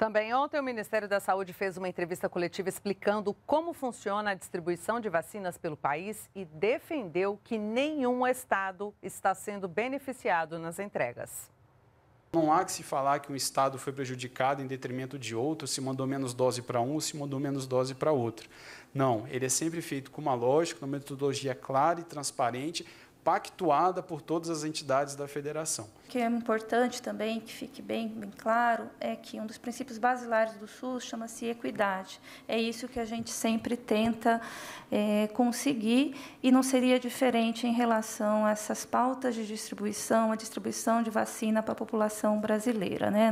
Também ontem o Ministério da Saúde fez uma entrevista coletiva explicando como funciona a distribuição de vacinas pelo país e defendeu que nenhum estado está sendo beneficiado nas entregas. Não há que se falar que um estado foi prejudicado em detrimento de outro, se mandou menos dose para um, se mandou menos dose para outro. Não, ele é sempre feito com uma lógica, uma metodologia clara e transparente pactuada por todas as entidades da federação. O que é importante também que fique bem, bem claro é que um dos princípios basilares do SUS chama-se equidade. É isso que a gente sempre tenta é, conseguir e não seria diferente em relação a essas pautas de distribuição, a distribuição de vacina para a população brasileira, né?